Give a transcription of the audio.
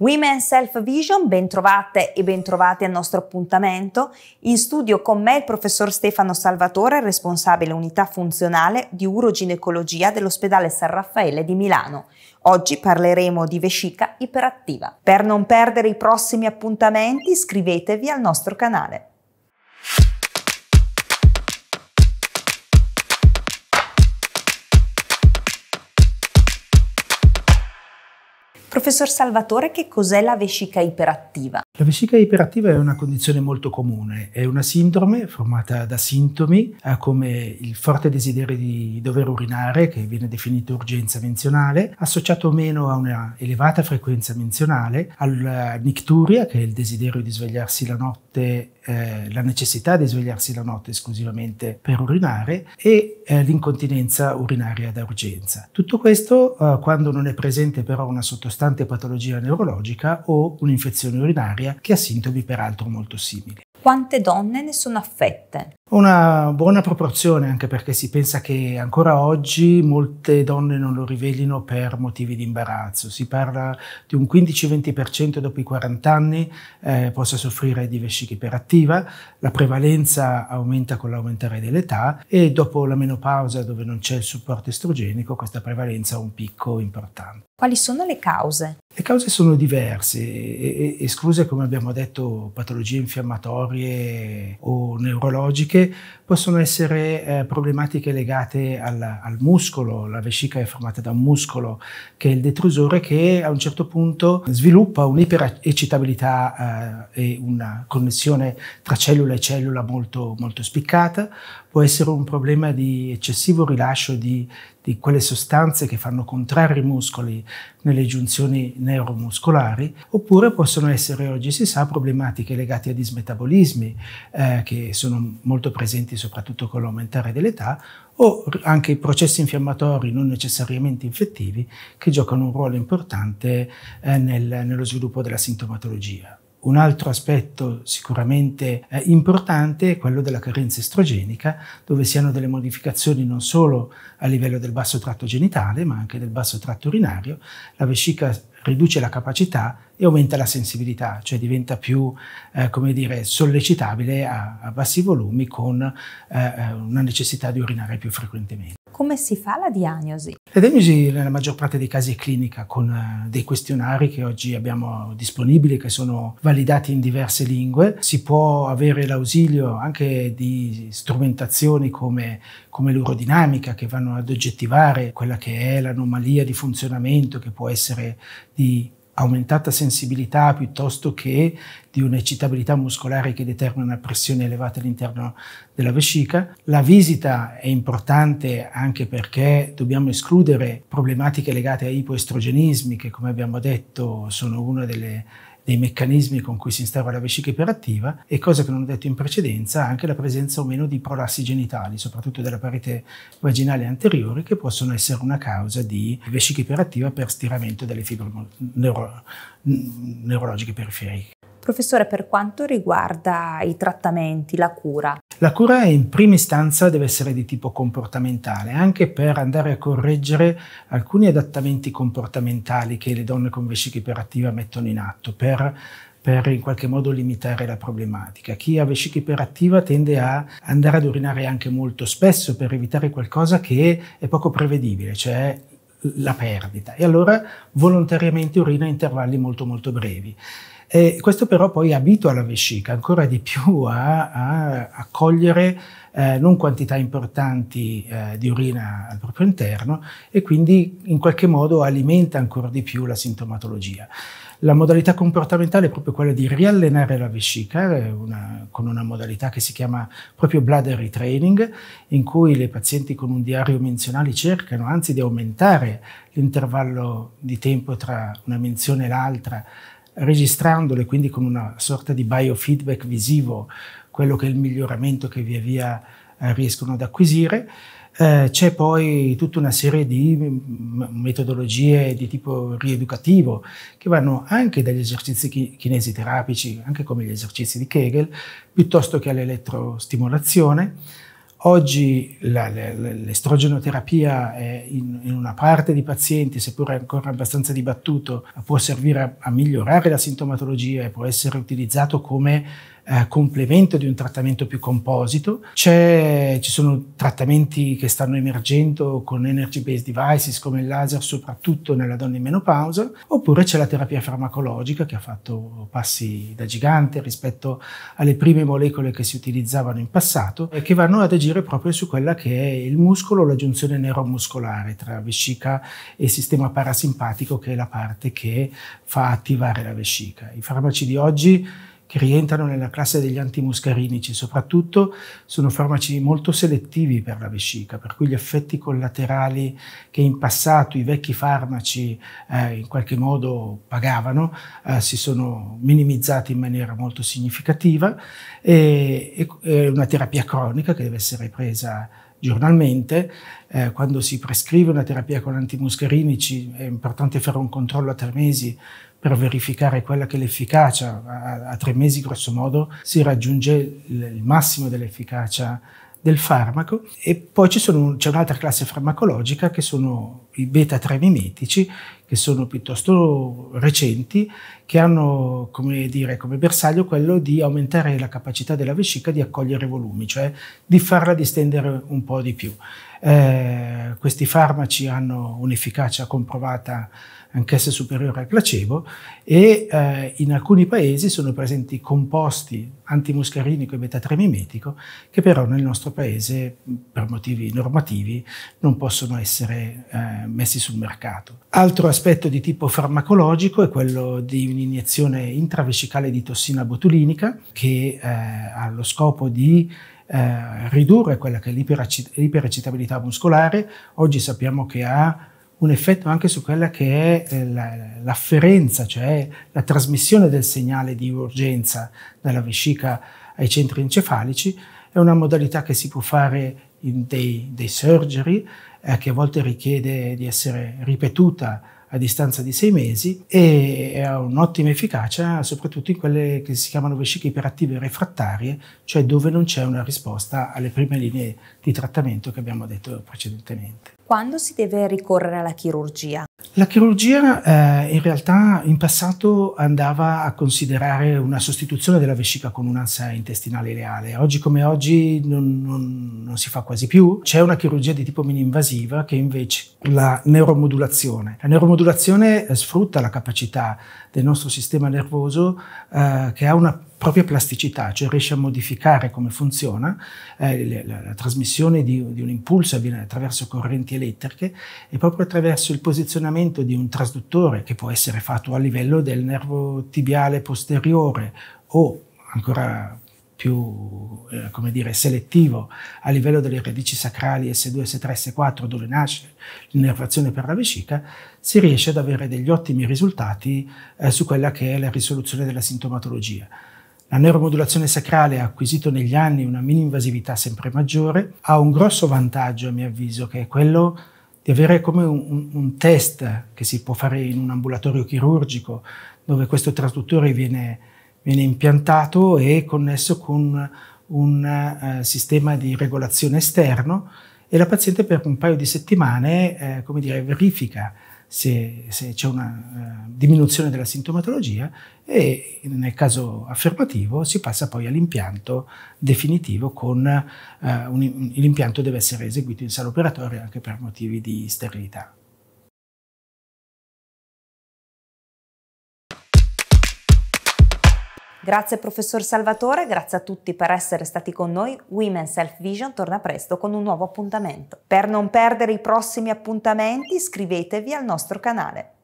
Women Self Vision, bentrovate e bentrovati al nostro appuntamento. In studio con me il professor Stefano Salvatore, responsabile unità funzionale di uroginecologia dell'ospedale San Raffaele di Milano. Oggi parleremo di vescica iperattiva. Per non perdere i prossimi appuntamenti iscrivetevi al nostro canale. Professor Salvatore, che cos'è la vescica iperattiva? La vescica iperattiva è una condizione molto comune, è una sindrome formata da sintomi come il forte desiderio di dover urinare, che viene definito urgenza menzionale, associato o meno a una elevata frequenza menzionale, alla nicturia, che è il desiderio di svegliarsi la notte eh, la necessità di svegliarsi la notte esclusivamente per urinare e eh, l'incontinenza urinaria da urgenza. Tutto questo eh, quando non è presente però una sottostanza costante patologia neurologica o un'infezione urinaria che ha sintomi peraltro molto simili. Quante donne ne sono affette? Una buona proporzione, anche perché si pensa che ancora oggi molte donne non lo rivelino per motivi di imbarazzo. Si parla di un 15-20% dopo i 40 anni eh, possa soffrire di vescica iperattiva, la prevalenza aumenta con l'aumentare dell'età e dopo la menopausa dove non c'è il supporto estrogenico questa prevalenza ha un picco importante. Quali sono le cause? Le cause sono diverse, escluse come abbiamo detto patologie infiammatorie o neurologiche, possono essere eh, problematiche legate al, al, muscolo, la vescica è formata da un muscolo che è il detrusore che a un certo punto sviluppa un'ipereccitabilità eh, e una connessione tra cellula e cellula molto, molto spiccata, può essere un problema di eccessivo rilascio di, di quelle sostanze che fanno contrarre i muscoli nelle giunzioni neuromuscolari, oppure possono essere, oggi si sa, problematiche legate a dismetabolismi eh, che sono molto presenti soprattutto con l'aumentare dell'età, o anche processi infiammatori non necessariamente infettivi che giocano un ruolo importante eh, nel, nello sviluppo della sintomatologia. Un altro aspetto sicuramente eh, importante è quello della carenza estrogenica, dove si hanno delle modificazioni non solo a livello del basso tratto genitale, ma anche del basso tratto urinario. La vescica riduce la capacità e aumenta la sensibilità, cioè diventa più, eh, come dire, sollecitabile a, a bassi volumi con eh, eh una necessità di urinare più frequentemente. Come si fa la diagnosi? La diagnosi nella maggior parte dei casi è clinica con eh, dei questionari che oggi abbiamo disponibili che sono validati in diverse lingue. Si può avere l'ausilio anche di strumentazioni come, come l'urodinamica che vanno ad oggettivare quella che è l'anomalia di funzionamento che può essere di aumentata sensibilità piuttosto che di un'eccitabilità muscolare che determina una pressione elevata all'interno della vescica. La visita è importante anche perché dobbiamo escludere problematiche legate a ipoestrogenismi che come abbiamo detto sono una delle dei meccanismi con cui si instaura la vescica iperattiva e, cosa che non ho detto in precedenza, anche la presenza o meno di prolassi genitali, soprattutto della parete vaginale anteriore, che possono essere una causa di vescica iperattiva per stiramento delle fibre neuro neurologiche periferiche. Professore, per quanto riguarda i trattamenti, la cura? La cura in prima istanza deve essere di tipo comportamentale, anche per andare a correggere alcuni adattamenti comportamentali che le donne con vescica iperattiva mettono in atto per per in qualche modo limitare la problematica. Chi ha vescica iperattiva tende a andare ad urinare anche molto spesso per evitare qualcosa che è poco prevedibile, cioè la perdita. E allora volontariamente urina a intervalli molto molto brevi. Eh, questo però poi abitua la vescica ancora di più a, accogliere eh, non quantità importanti eh, di urina al proprio interno e quindi in qualche modo alimenta ancora di più la sintomatologia. La modalità comportamentale è proprio quella di riallenare la vescica eh, una, con una modalità che si chiama proprio bladder retraining, in cui le pazienti con un diario menzionale cercano anzi di aumentare l'intervallo di tempo tra una menzione e l'altra registrandole, quindi con una sorta di biofeedback visivo, quello che è il miglioramento che via via eh, riescono ad acquisire. Eh, c'è poi tutta una serie di mm, metodologie di tipo rieducativo che vanno anche dagli esercizi chi- kinesiterapici, anche come gli esercizi di Kegel, piuttosto che all'elettrostimolazione Oggi l'estrogenoterapia in, in una parte di pazienti, seppur ancora abbastanza dibattuto, può servire a, a migliorare la sintomatologia e può essere utilizzato come eh, complemento di un trattamento più composito. ci sono trattamenti che stanno emergendo con energy-based devices come il laser, soprattutto nella donna in menopausa, oppure c'è la terapia farmacologica che ha fatto passi da gigante rispetto alle prime molecole che si utilizzavano in passato e eh, che vanno ad agire proprio su quella che è il muscolo, la giunzione neuromuscolare tra vescica e sistema parasimpatico, che è la parte che fa attivare la vescica. I farmaci di oggi che rientrano nella classe degli antimuscarinici, soprattutto sono farmaci molto selettivi per la vescica, per cui gli effetti collaterali che in passato i vecchi farmaci eh, in qualche modo pagavano eh, si sono minimizzati in maniera molto significativa e, è una terapia cronica che deve essere presa giornalmente. Eh, quando si prescrive una terapia con antimuscarinici è importante fare un controllo a tre mesi per verificare quella che è l'efficacia. A, a, tre mesi, grosso modo, si raggiunge il, il massimo dell'efficacia del farmaco e poi ci sono, c'è un'altra classe farmacologica che sono i beta-3 mimetici che sono piuttosto recenti, che hanno come, dire, come bersaglio quello di aumentare la capacità della vescica di accogliere volumi, cioè di farla distendere un po' di più. Eh, questi farmaci hanno un'efficacia comprovata anch'essa superiore al placebo e eh, in alcuni paesi sono presenti composti antimuscarinico e metatremimetico che però nel nostro paese per motivi normativi non possono essere eh, messi sul mercato. Altro aspetto aspetto di tipo farmacologico è quello di un'iniezione intravescicale di tossina botulinica che eh, ha lo scopo di eh, ridurre quella che è l'iperacitabilità muscolare. Oggi sappiamo che ha un effetto anche su quella che è eh, l'afferenza, cioè la trasmissione del segnale di urgenza dalla vescica ai centri encefalici. È una modalità che si può fare in dei, dei surgery, eh, che a volte richiede di essere ripetuta a distanza di sei mesi e ha un'ottima efficacia soprattutto in quelle che si chiamano vesciche iperattive refrattarie, cioè dove non c'è una risposta alle prime linee di trattamento che abbiamo detto precedentemente. Quando si deve ricorrere alla chirurgia? La chirurgia eh, in realtà in passato andava a considerare una sostituzione della vescica con un'ansia intestinale ileale. Oggi come oggi non, non, non si fa quasi più. C'è una chirurgia di tipo mini-invasiva che invece la neuromodulazione. La neuromodulazione sfrutta la capacità del nostro sistema nervoso eh, che ha una propria plasticità, cioè riesce a modificare come funziona eh, la, la, trasmissione di, di, un impulso avviene attraverso correnti elettriche e proprio attraverso il posizionamento di un trasduttore che può essere fatto a livello del nervo tibiale posteriore o ancora più eh, come dire, selettivo a livello delle radici sacrali S2, S3, S4 dove nasce l'innervazione per la vescica, si riesce ad avere degli ottimi risultati eh, su quella che è la risoluzione della sintomatologia. La neuromodulazione sacrale ha acquisito negli anni una mini-invasività sempre maggiore, ha un grosso vantaggio a mio avviso che è quello di avere come un, un test che si può fare in un ambulatorio chirurgico dove questo traduttore viene, viene impiantato e connesso con un uh, sistema di regolazione esterno e la paziente per un paio di settimane eh, come dire, verifica se, se c'è una uh, diminuzione della sintomatologia e nel caso affermativo si passa poi all'impianto definitivo con uh, l'impianto deve essere eseguito in sala operatoria anche per motivi di sterilità. Grazie professor Salvatore, grazie a tutti per essere stati con noi. Women Self Vision torna presto con un nuovo appuntamento. Per non perdere i prossimi appuntamenti iscrivetevi al nostro canale.